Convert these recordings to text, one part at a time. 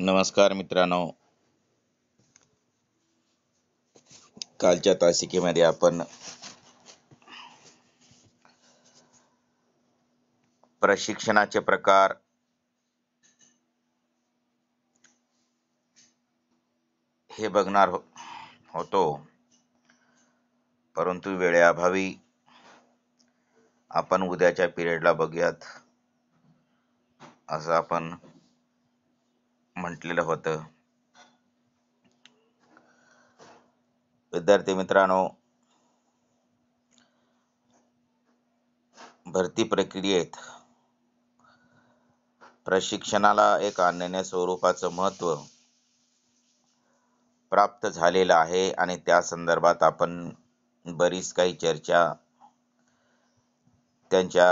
नमस्कार मित्रांनो कालच्या तासिकेमध्ये आपण प्रशिक्षणाचे प्रकार हे बघणार हो-, होतो परंतु वेळेअभावी आपण उद्याच्या पिरियडला बघूयात असं आपण म्हटलेलं होतं विद्यार्थी मित्रांनो भरती प्रक्रियेत प्रशिक्षणाला एक अनन्य स्वरूपाचं महत्व प्राप्त झालेलं आहे आणि त्या संदर्भात आपण बरीच काही चर्चा त्यांच्या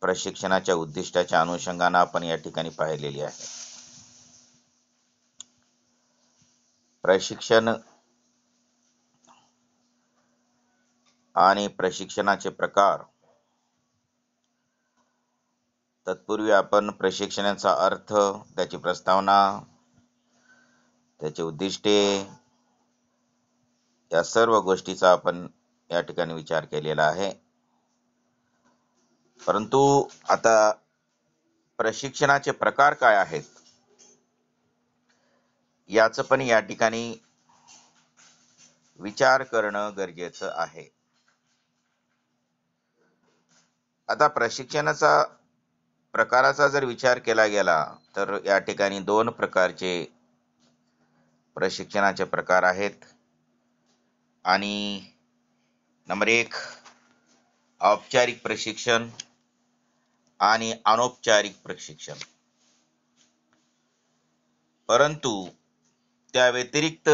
प्रशिक्षणाच्या उद्दिष्टाच्या अनुषंगाने आपण या ठिकाणी पाहिलेली आहे प्रशिक्षण आणि प्रशिक्षणाचे प्रकार तत्पूर्वी आपण प्रशिक्षणाचा अर्थ त्याची प्रस्तावना त्याचे उद्दिष्टे या सर्व गोष्टीचा आपण या ठिकाणी विचार केलेला आहे परंतु आता प्रशिक्षणाचे प्रकार काय आहेत याचं पण या ठिकाणी विचार करणं गरजेचं आहे आता प्रशिक्षणाचा प्रकाराचा जर विचार केला गेला तर या ठिकाणी दोन प्रकारचे प्रशिक्षणाचे प्रकार आहेत आणि नंबर एक औपचारिक प्रशिक्षण आणि अनौपचारिक प्रशिक्षण परंतु त्या व्यतिरिक्त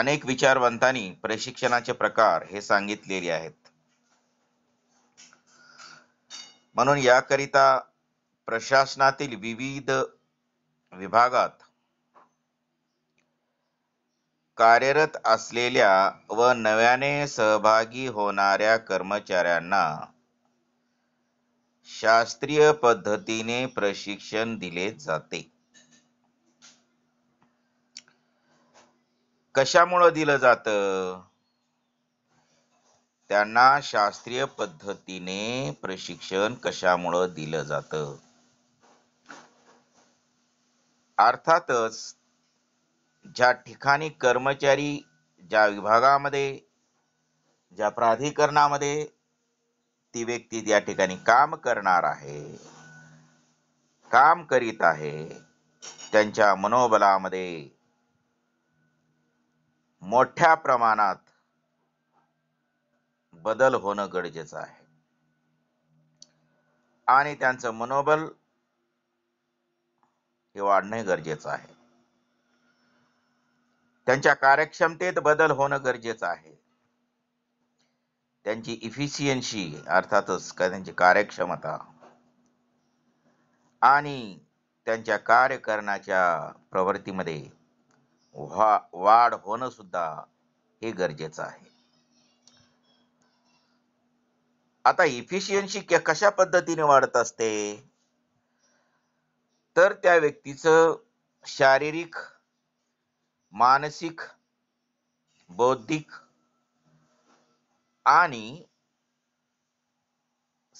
अनेक विचारवंतांनी प्रशिक्षणाचे प्रकार हे सांगितलेले आहेत म्हणून याकरिता प्रशासनातील विविध विभागात कार्यरत असलेल्या व नव्याने सहभागी होणाऱ्या कर्मचाऱ्यांना शास्त्रीय पद्धतीने प्रशिक्षण दिले जाते कशामुळं दिलं जातं त्यांना शास्त्रीय पद्धतीने प्रशिक्षण कशामुळं दिलं जातं अर्थातच ज्या ठिकाणी कर्मचारी ज्या विभागामध्ये ज्या प्राधिकरणामध्ये ती व्यक्ती त्या ठिकाणी काम करणार आहे काम करीत आहे त्यांच्या मनोबलामध्ये मोठ्या प्रमाणात बदल होणं गरजेचं आहे आणि त्यांचं मनोबल हे वाढणे गरजेचं आहे त्यांच्या कार्यक्षमतेत बदल होणं गरजेचं आहे त्यांची इफिशियन्सी अर्थातच का त्यांची कार्यक्षमता आणि त्यांच्या कार्य करण्याच्या प्रवृत्तीमध्ये वा वाढ होणं सुद्धा हे गरजेचं आहे आता इफिशियन्सी कशा पद्धतीने वाढत असते तर त्या व्यक्तीचं शारीरिक मानसिक बौद्धिक आणि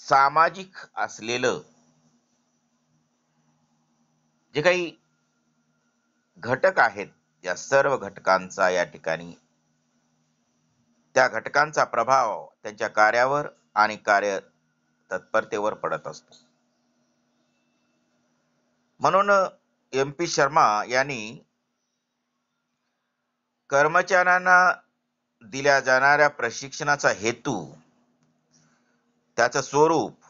सामाजिक असलेलं जे काही घटक आहेत या सर्व घटकांचा या ठिकाणी त्या घटकांचा प्रभाव त्यांच्या कार्यावर आणि कार्य तत्परतेवर पडत असतो म्हणून एम पी शर्मा यांनी कर्मचाऱ्यांना दिल्या जाणाऱ्या प्रशिक्षणाचा हेतू त्याचं स्वरूप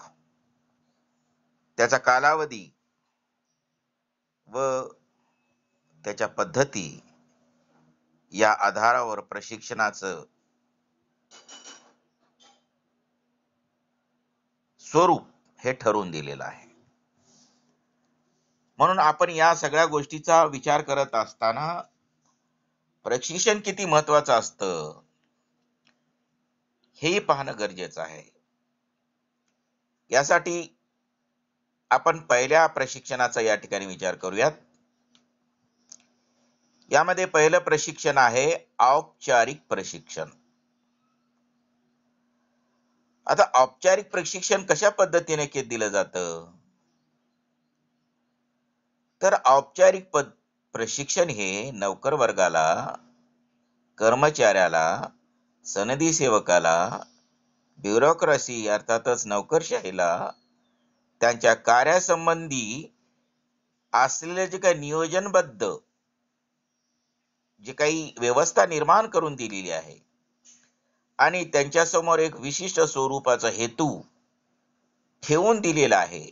त्याचा कालावधी व त्याच्या पद्धती या आधारावर प्रशिक्षणाचं स्वरूप हे ठरवून दिलेलं आहे म्हणून आपण या सगळ्या गोष्टीचा विचार करत असताना प्रशिक्षण किती महत्वाचं असतं हेही पाहणं गरजेचं आहे यासाठी आपण पहिल्या प्रशिक्षणाचा या ठिकाणी विचार करूयात यामध्ये पहिलं प्रशिक्षण आहे औपचारिक प्रशिक्षण आता औपचारिक प्रशिक्षण कशा पद्धतीने दिलं जातं तर औपचारिक प्रशिक्षण हे नौकर वर्गाला कर्मचाऱ्याला सनदी सेवकाला ब्युरोक्रसी अर्थातच नोकरशाहीला त्यांच्या कार्यासंबंधी असलेले जे काही नियोजनबद्ध जी काही व्यवस्था निर्माण करून दिलेली आहे आणि त्यांच्यासमोर एक विशिष्ट स्वरूपाचा हेतू ठेवून दिलेला आहे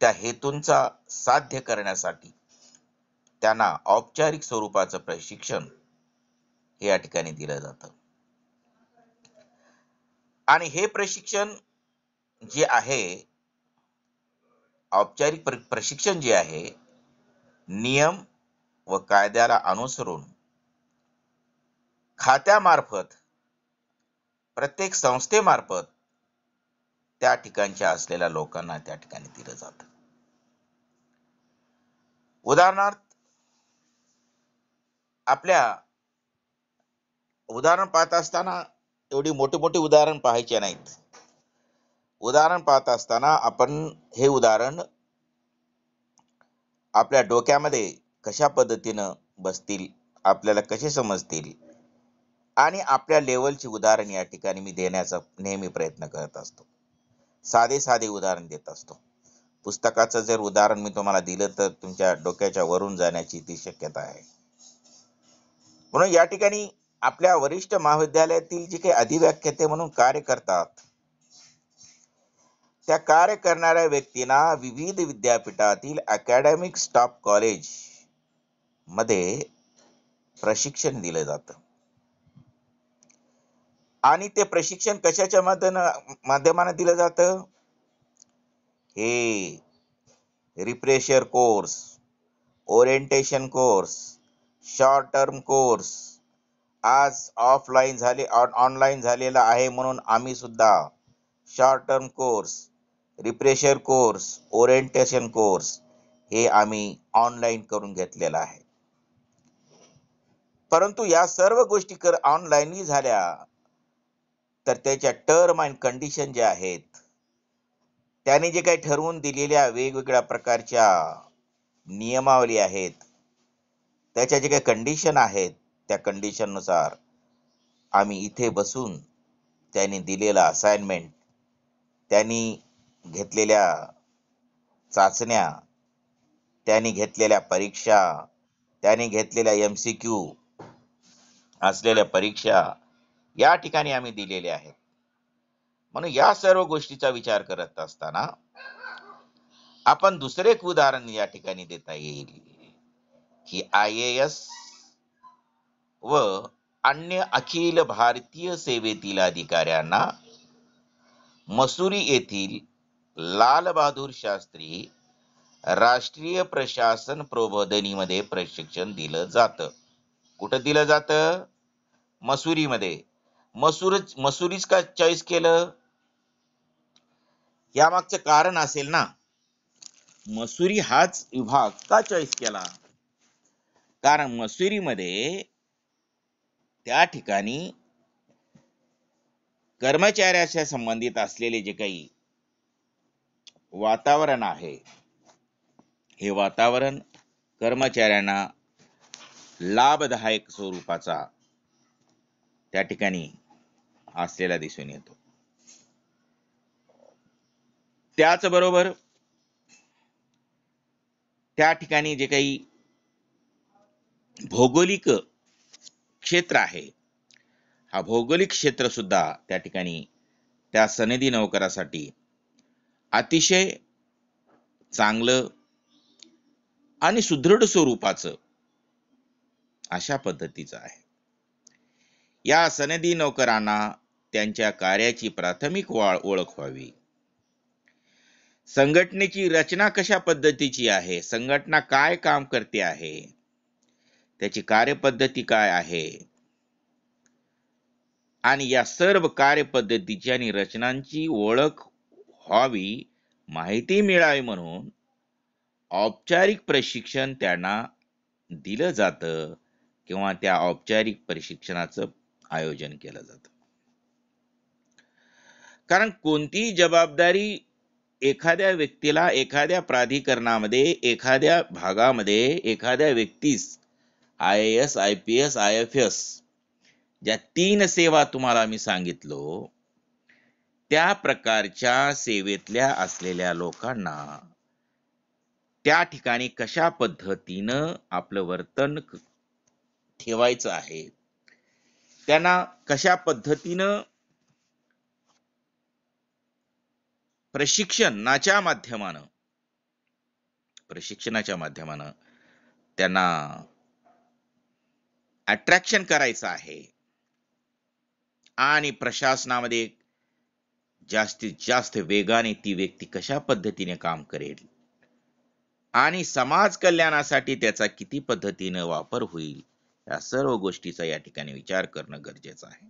त्या हेतूंचा साध्य करण्यासाठी त्यांना औपचारिक स्वरूपाचं प्रशिक्षण हे या ठिकाणी दिलं जात आणि हे प्रशिक्षण जे आहे औपचारिक प्रशिक्षण जे आहे नियम व कायद्याला अनुसरून खात्यामार्फत प्रत्येक संस्थेमार्फत त्या ठिकाणच्या असलेल्या लोकांना त्या ठिकाणी दिलं जात उदाहरणार्थ आपल्या उदाहरण पाहत असताना एवढी मोठी मोठी उदाहरण पाहायचे नाहीत उदाहरण पाहत असताना आपण हे उदाहरण आपल्या डोक्यामध्ये कशा पद्धतीनं बसतील आपल्याला कसे समजतील आणि आपल्या लेवलची उदाहरण या ठिकाणी मी देण्याचा नेहमी प्रयत्न करत असतो साधे साधे उदाहरण देत असतो पुस्तकाचं जर उदाहरण मी तुम्हाला दिलं तर तुमच्या डोक्याच्या वरून जाण्याची ती शक्यता आहे म्हणून या ठिकाणी आपल्या वरिष्ठ महाविद्यालयातील जी काही अधिव्याख्याते म्हणून कार्य करतात त्या कार्य करणाऱ्या व्यक्तींना विविध विद्यापीठातील अकॅडमिक स्टाफ कॉलेज मध्ये प्रशिक्षण दिलं जात आणि ते प्रशिक्षण कशाच्या माध्यमाने दिलं जात हे refresher course orientation course short term course आज ऑफलाईन झाले ऑनलाईन झालेला आहे म्हणून आम्ही सुद्धा short term course refresher course orientation course हे आम्ही ऑनलाईन करून घेतलेला आहे परंतु या सर्व गोष्टी कर ऑनलाईनही झाल्या तर त्याच्या टर्म अँड कंडिशन जे आहेत त्याने जे काही ठरवून दिलेल्या वेगवेगळ्या प्रकारच्या नियमावली आहेत त्याच्या जे काही कंडिशन आहेत त्या कंडिशननुसार आम्ही इथे बसून त्यांनी दिलेला असाइनमेंट त्यांनी घेतलेल्या चाचण्या त्यांनी घेतलेल्या परीक्षा त्यांनी घेतलेल्या एम सी क्यू असलेल्या परीक्षा या ठिकाणी आम्ही दिलेल्या आहेत म्हणून या सर्व गोष्टीचा विचार करत असताना आपण दुसरे एक उदाहरण या ठिकाणी देता येईल की आय एस व अन्य अखिल भारतीय सेवेतील अधिकाऱ्यांना मसुरी येथील लाल शास्त्री राष्ट्रीय प्रशासन प्रबोधनीमध्ये प्रशिक्षण दिलं जातं कुठं दिलं जात मसुरीमध्ये मसूर मसुरीच का चॉईस केलं यामागचं कारण असेल ना मसुरी हाच विभाग का चॉईस केला कारण मसुरीमध्ये त्या ठिकाणी कर्मचाऱ्याच्या संबंधित असलेले जे काही वातावरण आहे हे वातावरण कर्मचाऱ्यांना लाभदायक स्वरूपाचा त्या ठिकाणी असलेला दिसून येतो त्याचबरोबर त्या ठिकाणी जे काही भौगोलिक क्षेत्र आहे हा भौगोलिक क्षेत्र सुद्धा त्या ठिकाणी त्या सनदी नौकरासाठी अतिशय चांगलं आणि सुदृढ स्वरूपाचं अशा पद्धतीचा आहे या सनदी नोकरांना त्यांच्या कार्याची प्राथमिक ओळख व्हावी संघटनेची रचना कशा पद्धतीची आहे संघटना काय काम करते आहे त्याची कार्यपद्धती काय आहे आणि या सर्व कार्यपद्धतीची आणि रचनांची ओळख व्हावी माहिती मिळावी म्हणून औपचारिक प्रशिक्षण त्यांना दिलं जातं किंवा त्या औपचारिक प्रशिक्षणाचं आयोजन केलं जातं कारण कोणतीही जबाबदारी एखाद्या व्यक्तीला एखाद्या प्राधिकरणामध्ये एखाद्या भागामध्ये एखाद्या व्यक्तीस I S I P S I F S ज्या तीन सेवा तुम्हाला मी सांगितलो त्या प्रकारच्या सेवेतल्या असलेल्या लोकांना त्या ठिकाणी कशा पद्धतीनं आपलं वर्तन ठेवायचं आहे त्यांना कशा पद्धतीनं प्रशिक्षणाच्या माध्यमानं प्रशिक्षणाच्या माध्यमानं त्यांना अट्रॅक्शन करायचं आहे आणि प्रशासनामध्ये जास्तीत जास्त वेगाने ती व्यक्ती कशा पद्धतीने काम करेल आणि समाज कल्याणासाठी त्याचा किती पद्धतीने वापर होईल या सर्व गोष्टीचा या ठिकाणी विचार करणं गरजेचं आहे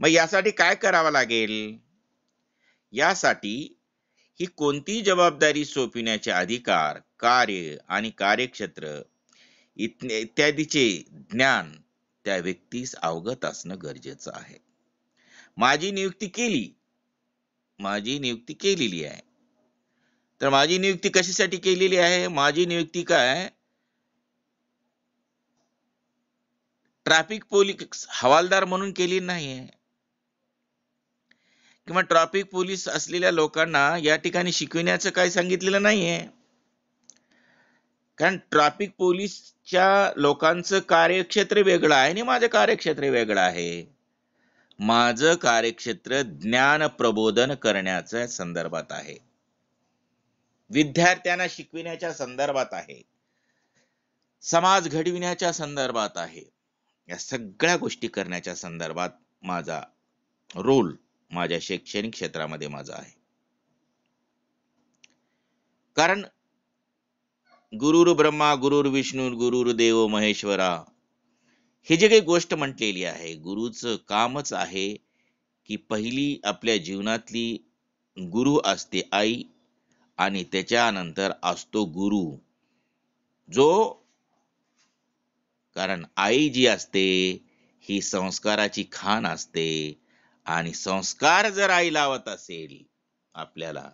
मग यासाठी काय करावं लागेल यासाठी ही कोणती जबाबदारी सोपविण्याचे अधिकार कार्य आणि कार्यक्षेत्र इत्यादीचे ज्ञान त्या व्यक्तीस अवगत असणं गरजेचं आहे माझी नियुक्ती केली माझी नियुक्ती केलेली आहे तर माझी नियुक्ती कशासाठी केलेली आहे माझी नियुक्ती काय ट्रॅफिक पोलीस हवालदार म्हणून केली नाहीये किंवा ट्रॅफिक पोलीस असलेल्या लोकांना या ठिकाणी शिकविण्याचं काय सांगितलेलं नाहीये कारण ट्रॅफिक पोलीसच्या लोकांचं कार्यक्षेत्र वेगळं आहे आणि माझं कार्यक्षेत्र वेगळं आहे माझं कार्यक्षेत्र ज्ञान प्रबोधन करण्याच्या संदर्भात आहे विद्यार्थ्यांना शिकविण्याच्या संदर्भात आहे समाज घडविण्याच्या संदर्भात आहे या सगळ्या गोष्टी करण्याच्या संदर्भात माझा रोल माझ्या शैक्षणिक क्षेत्रामध्ये माझा आहे कारण गुरुर ब्रह्मा गुरुर विष्णू गुरुर देव महेश्वरा हे जे काही गोष्ट म्हटलेली आहे गुरुचं कामच आहे की पहिली आपल्या जीवनातली गुरु असते आई आणि त्याच्यानंतर असतो गुरु जो कारण आई जी असते ही संस्काराची खाण असते आणि संस्कार जर आई लावत असेल आपल्याला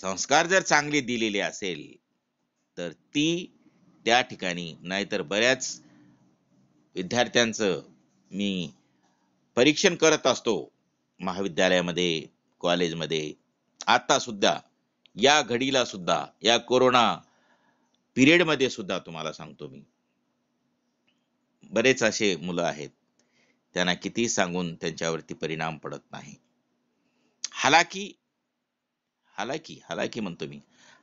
संस्कार जर चांगले दिलेले असेल तर ती त्या ठिकाणी नाहीतर बऱ्याच विद्यार्थ्यांचं मी परीक्षण करत असतो महाविद्यालयामध्ये कॉलेजमध्ये आता सुद्धा या घडीला सुद्धा या कोरोना पिरियडमध्ये सुद्धा तुम्हाला सांगतो मी बरेच असे मुलं आहेत त्यांना किती सांगून त्यांच्यावरती परिणाम पडत नाही हालाकी हालाकी हालाकी म्हणतो मी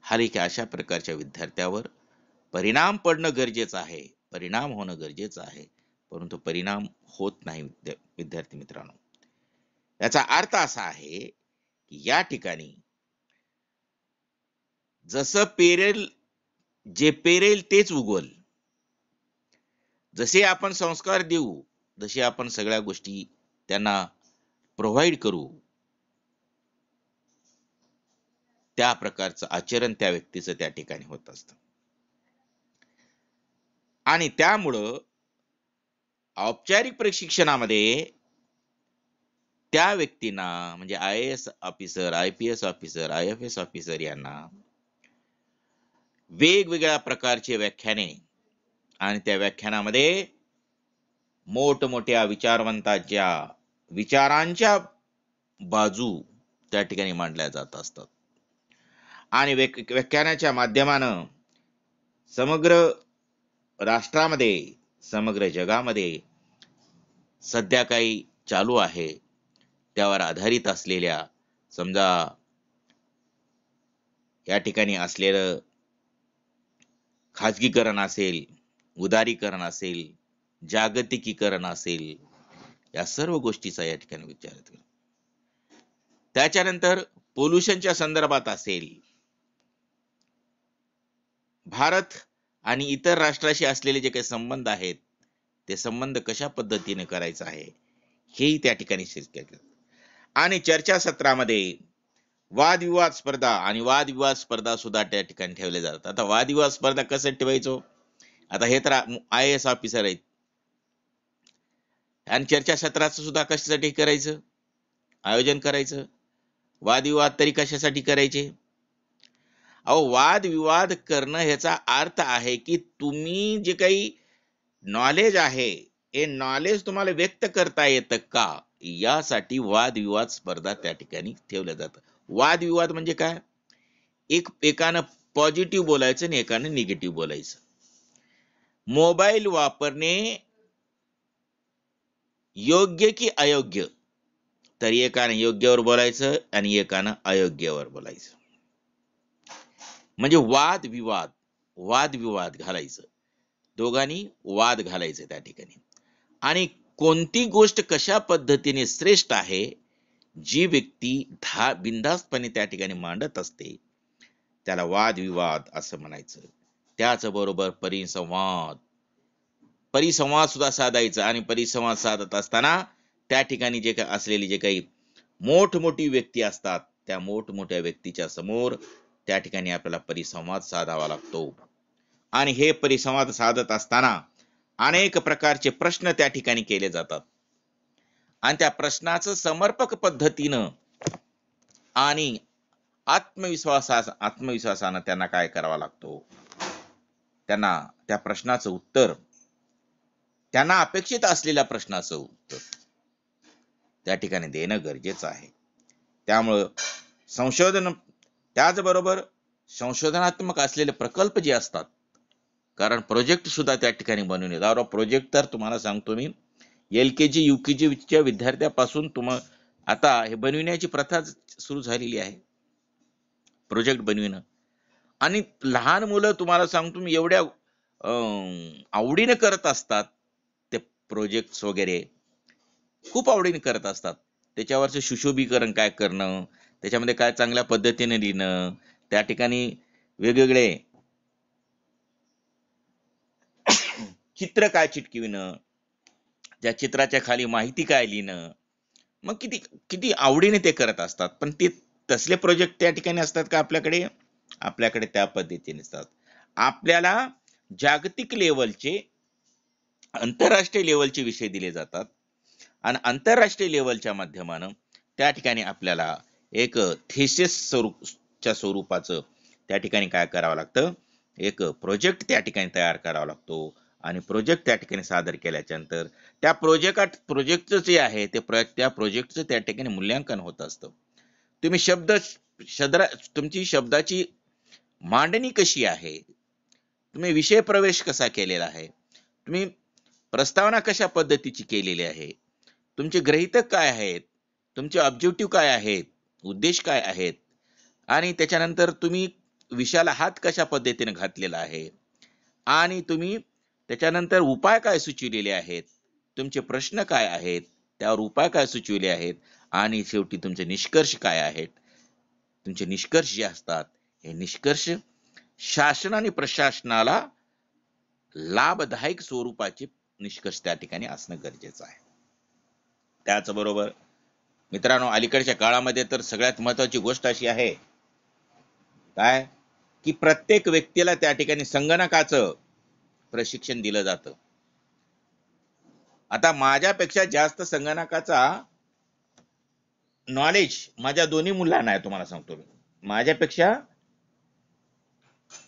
हालाकी अशा प्रकारच्या विद्यार्थ्यावर परिणाम पडणं गरजेचं आहे परिणाम होणं गरजेचं आहे परंतु परिणाम होत नाही विद्यार्थी मित्रांनो याचा अर्थ असा आहे की या ठिकाणी जसं पेरेल जे पेरेल तेच उगवल जसे आपण संस्कार देऊ जसे आपण सगळ्या गोष्टी त्यांना प्रोव्हाइड करू त्या प्रकारचं आचरण त्या व्यक्तीचं त्या ठिकाणी होत असतं आणि त्यामुळं औपचारिक प्रशिक्षणामध्ये त्या व्यक्तींना म्हणजे I S officer I P S officer I F S officer यांना वेगवेगळ्या प्रकारचे व्याख्याने आणि त्या व्याख्यानामध्ये मोठमोठ्या विचारवंताच्या विचारांच्या बाजू त्या ठिकाणी मांडल्या जात असतात आणि व्याख्यानाच्या माध्यमानं समग्र राष्ट्रामध्ये समग्र जगामध्ये सध्या काही चालू आहे त्यावर आधारित असलेल्या समजा या ठिकाणी असलेलं खाजगीकरण असेल उदारीकरण असेल जागतिकीकरण असेल या सर्व गोष्टीचा या ठिकाणी विचार त्याच्यानंतर पोल्युशनच्या संदर्भात असेल भारत आणि इतर राष्ट्राशी असलेले जे काही संबंध आहेत ते संबंध कशा पद्धतीने करायचा आहे हेही त्या ठिकाणी आणि चर्चासत्रामध्ये वादविवाद स्पर्धा आणि वादविवाद स्पर्धा सुद्धा त्या ठिकाणी ठेवल्या जातात आता वादविवाद स्पर्धा कसं ठेवायचो आता हे तर आय एस ऑफिसर आहेत आणि चर्चा सत्राचं सुद्धा कशासाठी करायचं आयोजन करायचं वादविवाद तरी कशासाठी करायचे अहो वादविवाद करणं ह्याचा अर्थ आहे की तुम्ही जे काही नॉलेज आहे हे नॉलेज तुम्हाला व्यक्त करता येतं का यासाठी वादविवाद स्पर्धा त्या ठिकाणी ठेवल्या जातात वादविवाद म्हणजे काय एक एकानं पॉझिटिव्ह बोलायचं आणि एकानं निगेटिव्ह बोलायचं मोबाईल वापरणे योग्य की अयोग्य तर एकानं योग्यवर बोलायचं आणि एकानं अयोग्यवर बोलायचं म्हणजे वाद विवाद वादविवाद घालायचं दोघांनी वाद घालायचं त्या ठिकाणी आणि कोणती गोष्ट कशा पद्धतीने श्रेष्ठ आहे जी व्यक्ती धा बिंदास्तपणे त्या ठिकाणी मांडत असते त्याला वादविवाद असं म्हणायचं त्याचबरोबर परिसंवाद परिसंवाद सुद्धा साधायचा आणि परिसंवाद साधत असताना त्या ठिकाणी जे काही असलेली जे काही मोठमोठी व्यक्ती असतात त्या मोठमोठ्या व्यक्तीच्या समोर त्या ठिकाणी आपल्याला परिसंवाद साधावा लागतो आणि हे परिसंवाद साधत असताना अनेक प्रकारचे प्रश्न त्या ठिकाणी केले जातात आणि त्या प्रश्नाचं समर्पक पद्धतीनं आणि आत्मविश्वासा आत्मविश्वासानं त्यांना काय करावा लागतो त्यांना त्या प्रश्नाचं उत्तर त्यांना अपेक्षित असलेल्या प्रश्नाचं उत्तर त्या ठिकाणी देणं गरजेचं आहे त्यामुळं संशोधन त्याचबरोबर संशोधनात्मक असलेले प्रकल्प जे असतात कारण प्रोजेक्ट सुद्धा त्या ठिकाणी बनवून येतात प्रोजेक्ट तर तुम्हाला सांगतो मी एल के जी यू के जीच्या विद्यार्थ्यापासून तुम आता हे बनविण्याची प्रथा सुरू झालेली आहे प्रोजेक्ट बनविणं आणि लहान मुलं तुम्हाला सांगतो मी एवढ्या आवडीने करत असतात ते प्रोजेक्ट्स वगैरे खूप आवडीने करत असतात त्याच्यावरचं सुशोभीकरण काय करणं त्याच्यामध्ये काय चांगल्या पद्धतीने लिहिणं त्या ठिकाणी वेगवेगळे चित्र काय चिटकिविणं त्या चित्राच्या खाली माहिती काय लिहिणं मग किती किती आवडीने ते करत असतात पण ते तसले प्रोजेक्ट त्या ठिकाणी असतात का आपल्याकडे आपल्याकडे त्या पद्धतीने असतात आपल्याला जागतिक लेवलचे आंतरराष्ट्रीय लेवलचे विषय दिले जातात आणि आंतरराष्ट्रीय लेवलच्या माध्यमानं त्या ठिकाणी आपल्याला एक थेसिस स्वरूपच्या स्वरूपाचं त्या ठिकाणी काय करावं लागतं एक प्रोजेक्ट त्या ठिकाणी तयार करावा लागतो आणि प्रोजेक्ट त्या ठिकाणी सादर केल्याच्या नंतर त्या प्रोजेक्ट प्रोजेक्टचं जे आहे ते प्र त्या प्रोजेक्टचं त्या ठिकाणी मूल्यांकन होत असतं तुम्ही शब्द शद्रा तुमची शब्दाची मांडणी कशी आहे तुम्ही विषय प्रवेश कसा केलेला आहे तुम्ही प्रस्तावना कशा पद्धतीची केलेली आहे तुमचे ग्रहितक काय आहेत तुमचे ऑब्जेक्टिव्ह काय आहेत उद्देश काय आहेत आणि त्याच्यानंतर तुम्ही विषयाला हात कशा पद्धतीने घातलेला आहे आणि तुम्ही त्याच्यानंतर उपाय काय सुचविलेले आहेत तुमचे प्रश्न काय आहेत त्यावर उपाय काय सुचविले आहेत आणि शेवटी तुमचे निष्कर्ष काय आहेत तुमचे निष्कर्ष जे असतात हे निष्कर्ष शासन आणि प्रशासनाला लाभदायक स्वरूपाचे निष्कर्ष त्या ठिकाणी असणं गरजेचं आहे त्याचबरोबर मित्रांनो अलीकडच्या काळामध्ये तर सगळ्यात महत्वाची गोष्ट अशी आहे काय की प्रत्येक व्यक्तीला त्या ठिकाणी संगणकाचं प्रशिक्षण दिलं जातं आता माझ्यापेक्षा जास्त संगणकाचा नॉलेज माझ्या दोन्ही मुलांना आहे तुम्हाला सांगतो मी माझ्यापेक्षा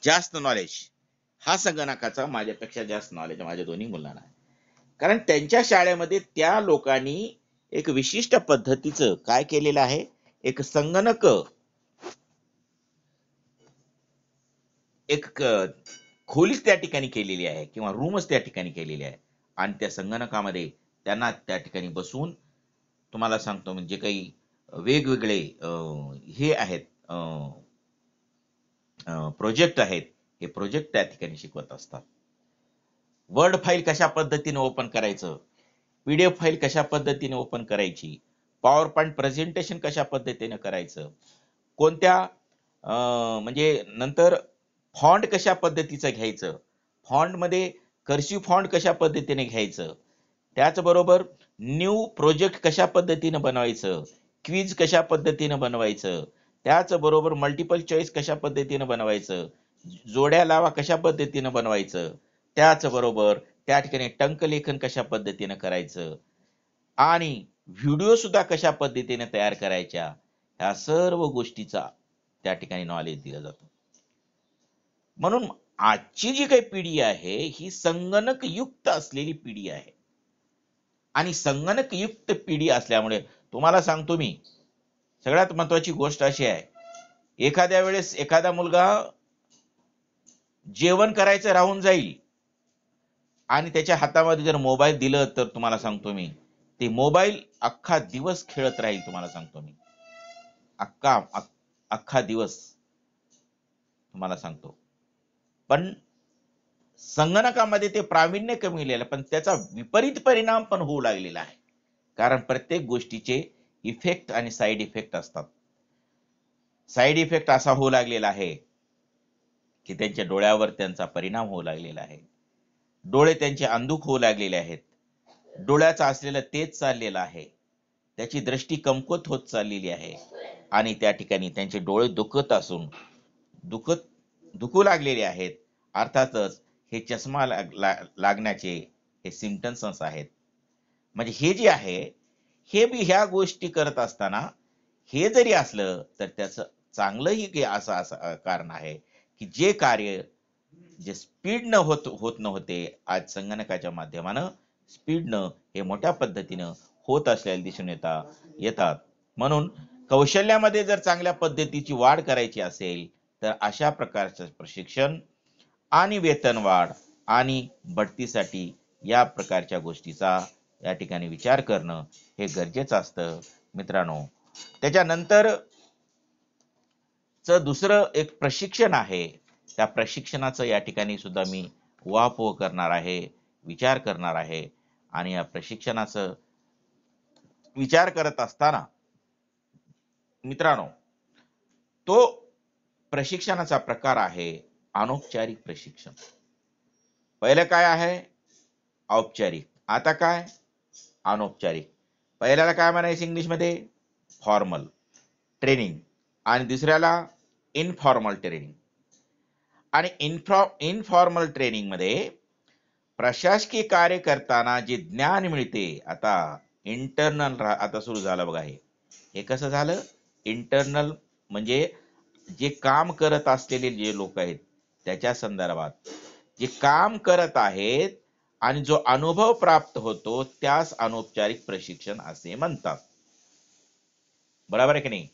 जास्त नॉलेज हा संगणकाचा माझ्यापेक्षा जास्त नॉलेज माझ्या दोन्ही मुलांना कारण त्यांच्या शाळेमध्ये त्या लोकांनी एक विशिष्ट पद्धतीचं काय केलेलं आहे एक संगणक एक खोलीच त्या ठिकाणी केलेली आहे किंवा रूमच त्या ठिकाणी केलेली आहे आणि त्या संगणकामध्ये त्यांना त्या ठिकाणी बसून तुम्हाला सांगतो म्हणजे काही वेगवेगळे हे आहेत प्रोजेक्ट आहेत हे प्रोजेक्ट त्या ठिकाणी शिकवत असतात वर्ड फाईल कशा पद्धतीने ओपन करायचं पीडीएफ फाईल कशा पद्धतीने ओपन करायची पॉवर पॉईंट प्रेझेंटेशन कशा पद्धतीने करायचं कोणत्या म्हणजे नंतर फॉन्ट कशा पद्धतीचं घ्यायचं मध्ये कर्सिव फॉन्ट कशा पद्धतीने घ्यायचं त्याचबरोबर न्यू प्रोजेक्ट कशा पद्धतीने बनवायचं क्वीज कशा पद्धतीने बनवायचं त्याच बरोबर मल्टिपल चॉईस कशा पद्धतीनं बनवायचं जोड्या लावा कशा पद्धतीनं बनवायचं त्याच बरोबर त्या ठिकाणी टंकलेखन कशा पद्धतीनं करायचं आणि व्हिडिओ सुद्धा कशा पद्धतीने तयार करायच्या या सर्व गोष्टीचा त्या ठिकाणी नॉलेज दिलं जातो म्हणून आजची जी काही पिढी आहे ही संगणक युक्त असलेली पिढी आहे आणि संगणक युक्त पिढी असल्यामुळे तुम्हाला सांगतो मी सगळ्यात महत्वाची गोष्ट अशी आहे एखाद्या वेळेस एखादा मुलगा जेवण करायचं राहून जाईल आणि त्याच्या हातामध्ये जर मोबाईल दिलं तर तुम्हाला सांगतो मी ते मोबाईल अख्खा दिवस खेळत राहील तुम्हाला सांगतो मी अख्खा अख्खा दिवस तुम्हाला सांगतो पण संगणकामध्ये ते प्रावीण्य कमी पण त्याचा विपरीत परिणाम पण होऊ लागलेला आहे कारण प्रत्येक गोष्टीचे इफेक्ट आणि साईड इफेक्ट असतात साईड इफेक्ट असा होऊ लागलेला आहे की त्यांच्या डोळ्यावर त्यांचा परिणाम होऊ लागलेला आहे डोळे त्यांचे अंधुक होऊ लागलेले आहेत डोळ्याचा असलेलं तेज चाललेलं आहे त्याची दृष्टी कमकुवत होत चाललेली आहे आणि त्या ठिकाणी त्यांचे डोळे दुखत असून दुखत दुखू लागलेले आहेत अर्थातच हे चष्मा लाग, लागण्याचे हे सिमटन्स आहेत म्हणजे हे जे आहे हे बी ह्या गोष्टी करत असताना हे जरी असलं तर त्याचं चांगलंही असं असं कारण आहे की जे कार्य जे स्पीडनं होत होत नव्हते आज संगणकाच्या माध्यमानं स्पीडनं हे मोठ्या पद्धतीनं होत असल्याला दिसून येता येतात म्हणून कौशल्यामध्ये जर चांगल्या पद्धतीची वाढ करायची असेल तर अशा प्रकारचं प्रशिक्षण आणि वेतनवाढ आणि बढतीसाठी या प्रकारच्या गोष्टीचा या ठिकाणी विचार करणं हे गरजेचं असतं मित्रांनो त्याच्यानंतर च दुसरं एक प्रशिक्षण आहे त्या प्रशिक्षणाचं या ठिकाणी सुद्धा मी वापव करणार आहे विचार करणार आहे आणि या प्रशिक्षणाचं विचार करत असताना मित्रांनो तो प्रशिक्षणाचा प्रकार आहे अनौपचारिक प्रशिक्षण पहिलं काय आहे औपचारिक आता काय अनौपचारिक पहिल्याला काय म्हणायचं इंग्लिशमध्ये फॉर्मल ट्रेनिंग आणि दुसऱ्याला इनफॉर्मल ट्रेनिंग आणि इनफॉ इनफॉर्मल ट्रेनिंगमध्ये प्रशासकीय कार्य करताना जे ज्ञान मिळते आता इंटरनल आता सुरू झालं बघा हे हे कसं झालं इंटरनल म्हणजे जे काम करत असलेले जे लोक आहेत त्याच्या संदर्भात जे काम करत आहेत आणि जो अनुभव प्राप्त होतो त्यास अनौपचारिक प्रशिक्षण असे म्हणतात बरोबर आहे की नाही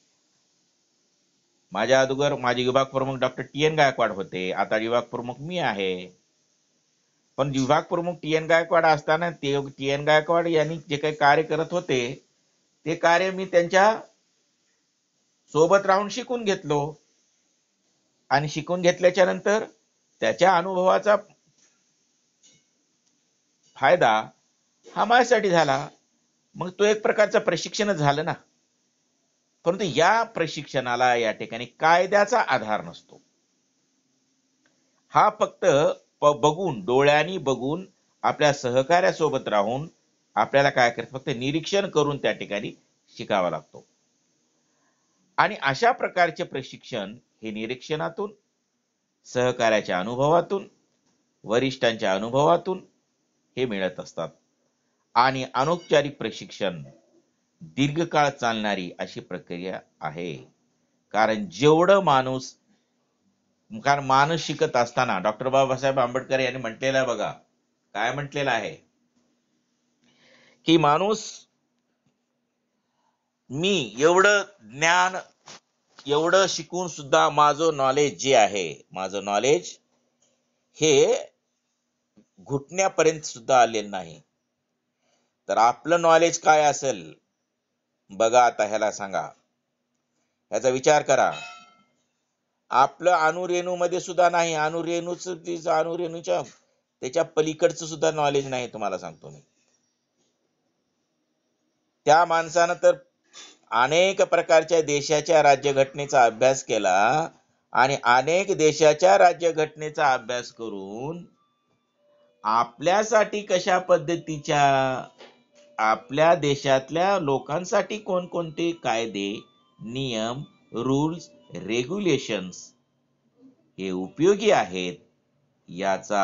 माझ्या अगोदर माझे विभाग प्रमुख डॉक्टर टी एन गायकवाड होते आता विभाग प्रमुख मी आहे पण विभाग प्रमुख टी एन गायकवाड असताना ते टी एन गायकवाड यांनी जे काही कार्य करत होते ते कार्य मी त्यांच्या सोबत राहून शिकून घेतलो आणि शिकून घेतल्याच्या नंतर त्याच्या अनुभवाचा फायदा हा माझ्यासाठी झाला मग तो एक प्रकारचं प्रशिक्षण झालं ना परंतु या प्रशिक्षणाला या ठिकाणी कायद्याचा आधार नसतो हा फक्त बघून डोळ्यांनी बघून आपल्या सहकार्यासोबत राहून आपल्याला काय करत फक्त निरीक्षण करून त्या ठिकाणी शिकावा लागतो आणि अशा प्रकारचे प्रशिक्षण हे निरीक्षणातून सहकार्याच्या अनुभवातून वरिष्ठांच्या अनुभवातून हे मिळत असतात आणि अनौपचारिक प्रशिक्षण दीर्घकाळ चालणारी अशी प्रक्रिया आहे कारण जेवढं माणूस कारण माणूस शिकत असताना डॉक्टर बाबासाहेब आंबेडकर यांनी म्हटलेलं आहे बघा काय म्हटलेलं आहे की माणूस मी एवढं ज्ञान एवढं शिकून सुद्धा माझं नॉलेज जे आहे माझं नॉलेज हे घुटण्यापर्यंत सुद्धा आले नाही तर आपलं नॉलेज काय असेल बघा आता ह्याला सांगा ह्याचा विचार करा आपलं मध्ये सुद्धा नाही अनुरेणूच अनुरेणूच्या त्याच्या पलीकडचं सुद्धा नॉलेज नाही तुम्हाला सांगतो मी त्या माणसानं तर अनेक प्रकारच्या देशाच्या राज्यघटनेचा अभ्यास केला आणि अनेक देशाच्या राज्यघटनेचा अभ्यास करून आपल्यासाठी कशा पद्धतीच्या आपल्या देशातल्या लोकांसाठी कोणकोणते कायदे नियम रूल्स रेग्युलेशन्स हे उपयोगी आहेत याचा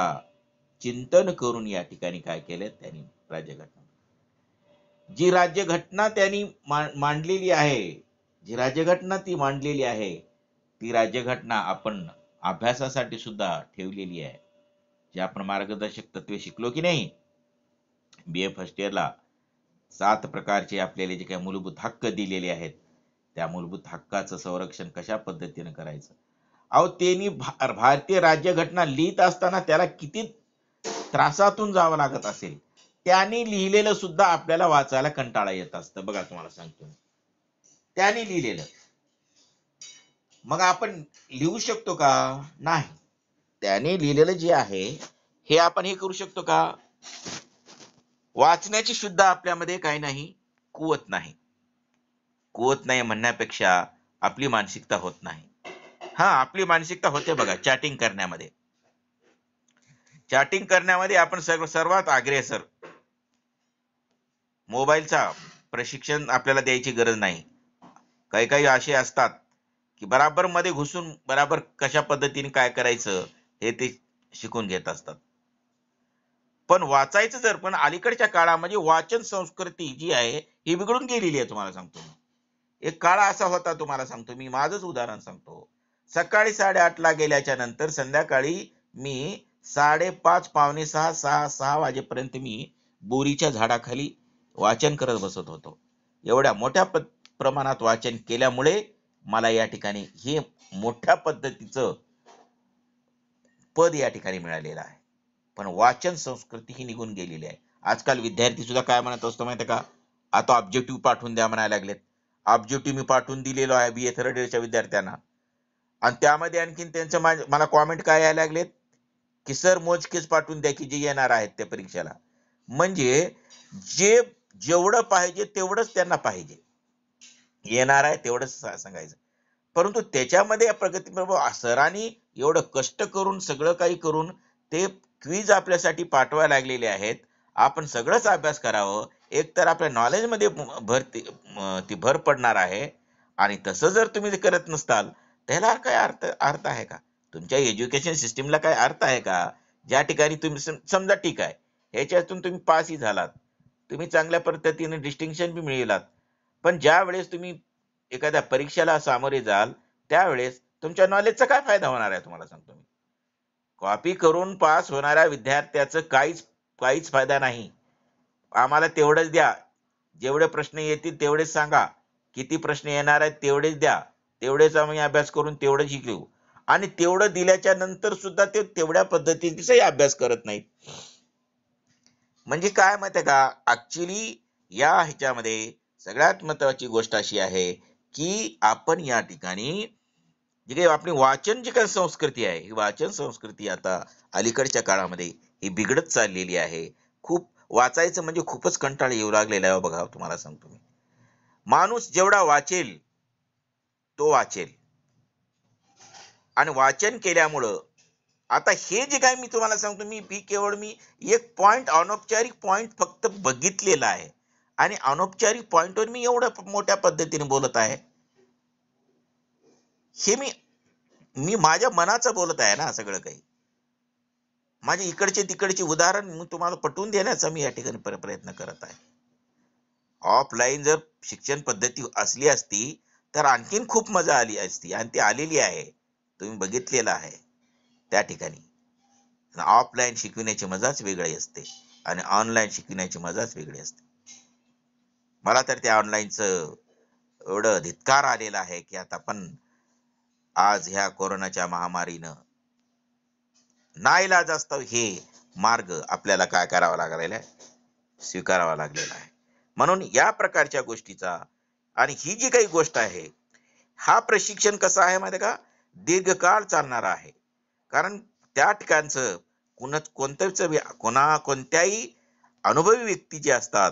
चिंतन करून या ठिकाणी काय केलं त्यांनी राज्यघटना जी राज्यघटना त्यांनी मांडलेली आहे जी राज्यघटना ती मांडलेली आहे ती राज्यघटना आपण अभ्यासासाठी सुद्धा ठेवलेली आहे जे आपण मार्गदर्शक तत्वे शिकलो की नाही बी ए फर्स्ट इयरला सात प्रकारचे आपल्याला जे काही मूलभूत हक्क दिलेले आहेत त्या मूलभूत हक्काचं संरक्षण कशा पद्धतीने करायचं अहो त्यांनी भा भारतीय राज्यघटना लिहित असताना त्याला किती त्रासातून जावं लागत असेल त्यांनी लिहिलेलं सुद्धा आपल्याला वाचायला कंटाळा येत असतं बघा तुम्हाला सांगतो त्यांनी लिहिलेलं मग आपण लिहू शकतो का नाही त्याने लिहिलेलं जे आहे हे आपण हे करू शकतो का वाचण्याची सुद्धा आपल्यामध्ये काय नाही कुवत नाही कुवत नाही म्हणण्यापेक्षा आपली मानसिकता होत नाही हा आपली मानसिकता होते बघा चॅटिंग करण्यामध्ये चॅटिंग करण्यामध्ये आपण सर्व सर्वात अग्रेसर मोबाईलचा प्रशिक्षण आपल्याला द्यायची गरज नाही काही काही असे असतात की बराबर मध्ये घुसून बराबर कशा पद्धतीने काय करायचं हे ते शिकून घेत असतात पण वाचायचं जर पण अलीकडच्या काळामध्ये वाचन संस्कृती जी आहे ही बिघडून गेलेली आहे तुम्हाला सांगतो एक काळ असा होता तुम्हाला सांगतो मी माझंच उदाहरण सांगतो सकाळी साडेआठला गेल्याच्या नंतर संध्याकाळी मी साडेपाच पावणे सहा सहा सहा वाजेपर्यंत मी बोरीच्या झाडाखाली वाचन करत बसत होतो एवढ्या मोठ्या प्रमाणात वाचन केल्यामुळे मला या ठिकाणी हे मोठ्या पद्धतीचं पद या ठिकाणी मिळालेलं आहे पण वाचन संस्कृती ही निघून गेलेली आहे आजकाल विद्यार्थी सुद्धा काय म्हणत असतो माहिती का आता ऑब्जेक्टिव्ह पाठवून द्या म्हणायला लागलेत ऑब्जेक्टिव्ह मी पाठवून दिलेलो आहे बी ए थर्ड इयरच्या विद्यार्थ्यांना आणि त्यामध्ये आणखीन त्यांचं मला कॉमेंट काय यायला लागलेत की सर मोजकेच पाठवून द्या की जे येणार आहेत त्या परीक्षेला म्हणजे जे जेवढं पाहिजे तेवढंच त्यांना पाहिजे येणार आहे तेवढंच सांगायचं परंतु त्याच्यामध्ये प्रगती सरांनी एवढं कष्ट करून सगळं काही करून ते क्वीज आपल्यासाठी पाठवायला लागलेले आहेत आपण सगळंच अभ्यास करावं एकतर आपल्या नॉलेजमध्ये भर ती भर पडणार आहे आणि तसं जर तुम्ही करत नसताल त्याला काय अर्थ अर्थ आहे का तुमच्या एज्युकेशन सिस्टीमला काय अर्थ आहे का ज्या ठिकाणी तुम्ही समजा ठीक आहे ह्याच्यातून तुम्ही पासही झालात तुम्ही चांगल्या पद्धतीने डिस्टिंगशन बी मिळेलात पण ज्या वेळेस तुम्ही एखाद्या परीक्षेला सामोरे जाल त्यावेळेस तुमच्या नॉलेजचा काय फायदा होणार आहे तुम्हाला सांगतो मी कॉपी करून पास होणाऱ्या विद्यार्थ्याचं काहीच काहीच फायदा नाही आम्हाला तेवढंच द्या जेवढे प्रश्न येतील तेवढेच सांगा किती प्रश्न येणार आहेत तेवढेच द्या तेवढेच आम्ही अभ्यास करून तेवढं शिकलो आणि तेवढं दिल्याच्या नंतर सुद्धा ते तेवढ्या पद्धतीचाही अभ्यास करत नाहीत म्हणजे काय माहिती का ऍक्च्युली या ह्याच्यामध्ये सगळ्यात महत्वाची गोष्ट अशी आहे की आपण या ठिकाणी जे काही आपली वाचन जी काही संस्कृती आहे ही वाचन संस्कृती आता अलीकडच्या काळामध्ये ही बिघडत चाललेली आहे खूप वाचायचं म्हणजे खूपच कंटाळ येऊ लागलेला आहे हो बघा तुम्हाला सांगतो मी माणूस जेवढा वाचेल तो वाचेल आणि वाचन केल्यामुळं आता हे जे काय मी तुम्हाला सांगतो मी केवळ मी एक पॉइंट अनौपचारिक पॉइंट फक्त बघितलेला आहे आणि अनौपचारिक पॉइंटवर मी एवढं मोठ्या पद्धतीने बोलत आहे हे मी मी माझ्या मनाचं बोलत आहे ना सगळं काही माझे इकडचे तिकडचे उदाहरण तुम्हाला पटवून देण्याचा मी या ठिकाणी प्रयत्न करत आहे ऑफलाईन जर शिक्षण पद्धती असली असती तर आणखीन खूप मजा आली असती आणि ती आलेली आहे तुम्ही बघितलेलं आहे त्या ठिकाणी ऑफलाईन शिकविण्याची मजाच वेगळी असते आणि ऑनलाईन शिकविण्याची मजाच वेगळी असते मला तर त्या ऑनलाईनचं एवढं धितकार आलेला आहे की आता पण आज ह्या कोरोनाच्या महामारीनं नाईलाज असतं हे मार्ग आपल्याला काय करावा लागलेला आहे स्वीकारावा लागलेला आहे म्हणून या प्रकारच्या गोष्टीचा आणि ही जी काही गोष्ट आहे हा प्रशिक्षण कसा आहे माहिती का दीर्घकाळ चालणारा आहे कारण त्या ठिकाणचं कुण कोणत्याच कोणा कोणत्याही अनुभवी व्यक्ती जे असतात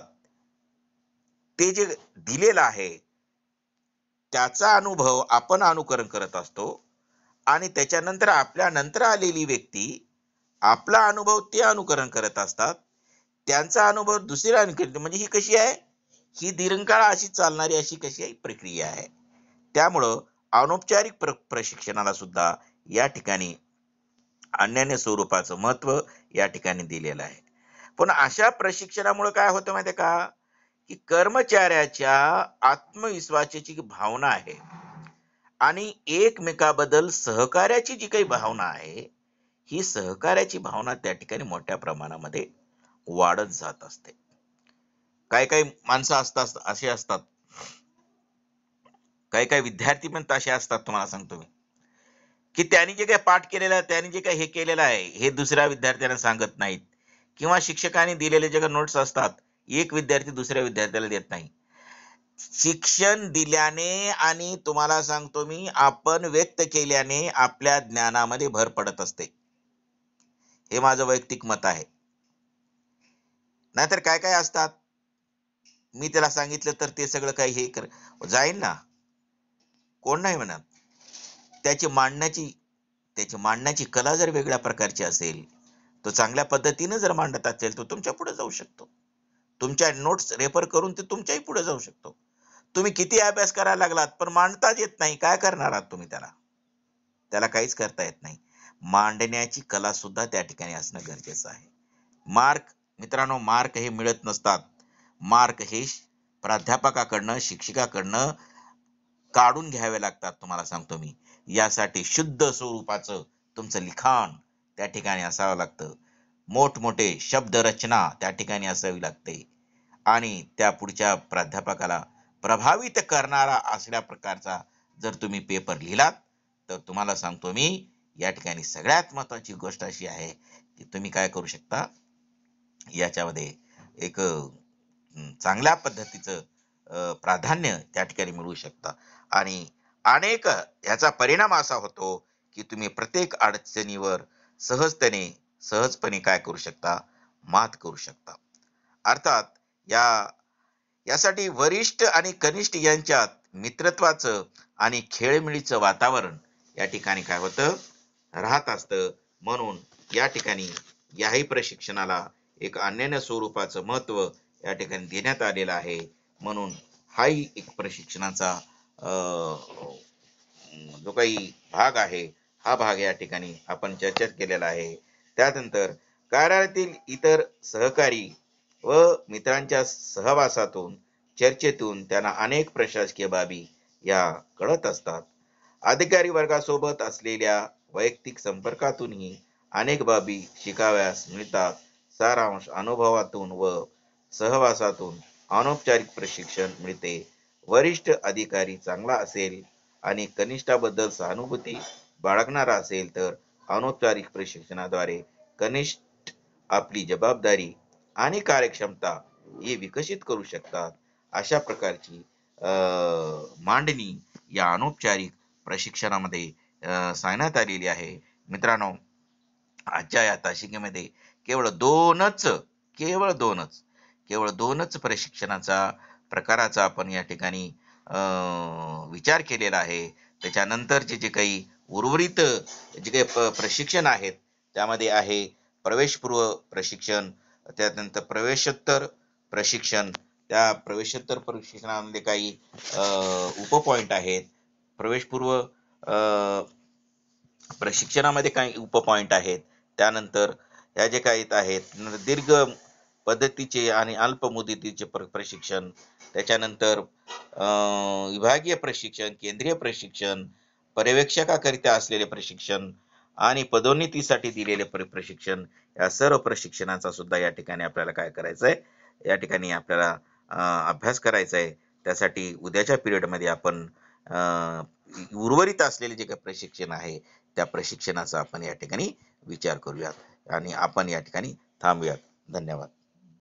ते जे दिलेलं आहे त्याचा अनुभव आपण अनुकरण करत असतो आणि त्याच्यानंतर आपल्या नंतर आलेली व्यक्ती आपला अनुभव ते अनुकरण करत असतात त्यांचा अनुभव दुसऱ्या अनुकरण म्हणजे ही कशी आहे ही दीर्घकाळ अशी चालणारी अशी कशी आहे प्रक्रिया आहे त्यामुळं अनौपचारिक प्र प्रशिक्षणाला सुद्धा या ठिकाणी अन्यान्य स्वरूपाचं महत्व या ठिकाणी दिलेलं आहे पण अशा प्रशिक्षणामुळे काय होतं माहिती का की कर्मचाऱ्याच्या आत्मविश्वासाची भावना आहे आणि एकमेकाबद्दल सहकार्याची जी काही भावना आहे ही सहकार्याची भावना त्या ठिकाणी मोठ्या प्रमाणामध्ये वाढत जात असते काही काही माणसं असतात असे असतात काही काही विद्यार्थी पण तसे असतात तुम्हाला सांगतो मी की त्यांनी जे काही पाठ केलेलं आहे त्यांनी जे काही हे केलेलं आहे हे दुसऱ्या विद्यार्थ्यांना सांगत नाहीत किंवा शिक्षकांनी दिलेले जे काही नोट्स असतात एक विद्यार्थी दुसऱ्या विद्यार्थ्याला देत नाही शिक्षण दिल्याने आणि तुम्हाला सांगतो मी आपण व्यक्त केल्याने आपल्या ज्ञानामध्ये भर पडत असते हे माझं वैयक्तिक मत आहे नाहीतर काय काय असतात मी त्याला सांगितलं तर ते सगळं काही हे कर जाईल ना कोण नाही म्हणत त्याची मांडण्याची त्याची मांडण्याची कला जर वेगळ्या प्रकारची असेल तो चांगल्या पद्धतीने जर मांडत असेल तो तुमच्या पुढे जाऊ शकतो तुमच्या नोट्स रेफर करून ते तुमच्याही पुढे जाऊ शकतो तुम्ही किती अभ्यास करायला लागलात पण मांडताच येत नाही काय करणार आहात तुम्ही त्याला त्याला काहीच करता येत नाही मांडण्याची कला सुद्धा त्या ठिकाणी असणं गरजेचं आहे मार्क मित्रांनो मार्क हे मिळत नसतात मार्क हे प्राध्यापकाकडनं शिक्षिकाकडनं काढून घ्यावे लागतात तुम्हाला सांगतो मी यासाठी शुद्ध स्वरूपाचं तुमचं लिखाण त्या ठिकाणी असावं लागतं मोठमोठे शब्दरचना त्या ठिकाणी असावी लागते आणि त्या पुढच्या प्राध्यापकाला प्रभावित करणारा असल्या प्रकारचा जर तुम्ही पेपर लिहिलात तर तुम्हाला सांगतो मी या ठिकाणी सगळ्यात महत्वाची गोष्ट अशी आहे की तुम्ही काय करू शकता याच्यामध्ये एक चांगल्या पद्धतीचं प्राधान्य त्या ठिकाणी मिळवू शकता आणि अनेक याचा परिणाम असा होतो की तुम्ही प्रत्येक अडचणीवर सहजतेने सहजपणे काय करू शकता मात करू शकता अर्थात या यासाठी वरिष्ठ आणि कनिष्ठ यांच्यात मित्रत्वाचं आणि खेळमिळीचं वातावरण या ठिकाणी काय होतं राहत असतं म्हणून या ठिकाणी याही प्रशिक्षणाला एक अन्यान्य स्वरूपाचं महत्व या ठिकाणी देण्यात आलेलं आहे म्हणून हाही एक प्रशिक्षणाचा जो काही भाग आहे हा भाग या ठिकाणी आपण चर्चा केलेला आहे त्यानंतर कार्यालयातील इतर सहकारी व मित्रांच्या सहवासातून चर्चेतून त्यांना अनेक प्रशासकीय बाबी या कळत असतात अधिकारी वर्गासोबत असलेल्या वैयक्तिक संपर्कातूनही अनेक बाबी शिकाव्यास मिळतात सारांश अनुभवातून व सहवासातून अनौपचारिक प्रशिक्षण मिळते वरिष्ठ अधिकारी चांगला असेल आणि कनिष्ठाबद्दल सहानुभूती बाळगणारा असेल तर अनौपचारिक प्रशिक्षणाद्वारे कनिष्ठ आपली जबाबदारी आणि कार्यक्षमता हे विकसित करू शकतात अशा प्रकारची मांडणी या अनौपचारिक प्रशिक्षणामध्ये सांगण्यात आलेली आहे मित्रांनो आजच्या या ताशिकेमध्ये केवळ दोनच केवळ दोनच केवळ दोनच प्रशिक्षणाचा प्रकाराचा आपण या ठिकाणी विचार केलेला आहे त्याच्यानंतर जे जे काही उर्वरित जे काही प्रशिक्षण आहेत त्यामध्ये आहे प्रवेशपूर्व प्रशिक्षण त्यानंतर प्रवेशोत्तर प्रशिक्षण त्या प्रवेशोत्तर प्रशिक्षणामध्ये काही उप पॉईंट आहेत प्रवेशपूर्व प्रशिक्षणामध्ये काही उप पॉईंट आहेत त्यानंतर ह्या जे काही आहेत दीर्घ पद्धतीचे आणि अल्प मुदतीचे प्रशिक्षण त्याच्यानंतर विभागीय प्रशिक्षण केंद्रीय प्रशिक्षण पर्यवेक्षकाकरिता असलेले प्रशिक्षण आणि पदोन्नतीसाठी दिलेले प्रशिक्षण या सर्व प्रशिक्षणाचा सुद्धा या ठिकाणी आपल्याला काय करायचं आहे या ठिकाणी आपल्याला अभ्यास करायचा आहे त्यासाठी उद्याच्या पिरियडमध्ये आपण उर्वरित असलेले जे काही प्रशिक्षण आहे त्या प्रशिक्षणाचा आपण या ठिकाणी विचार करूयात आणि आपण या ठिकाणी थांबूयात धन्यवाद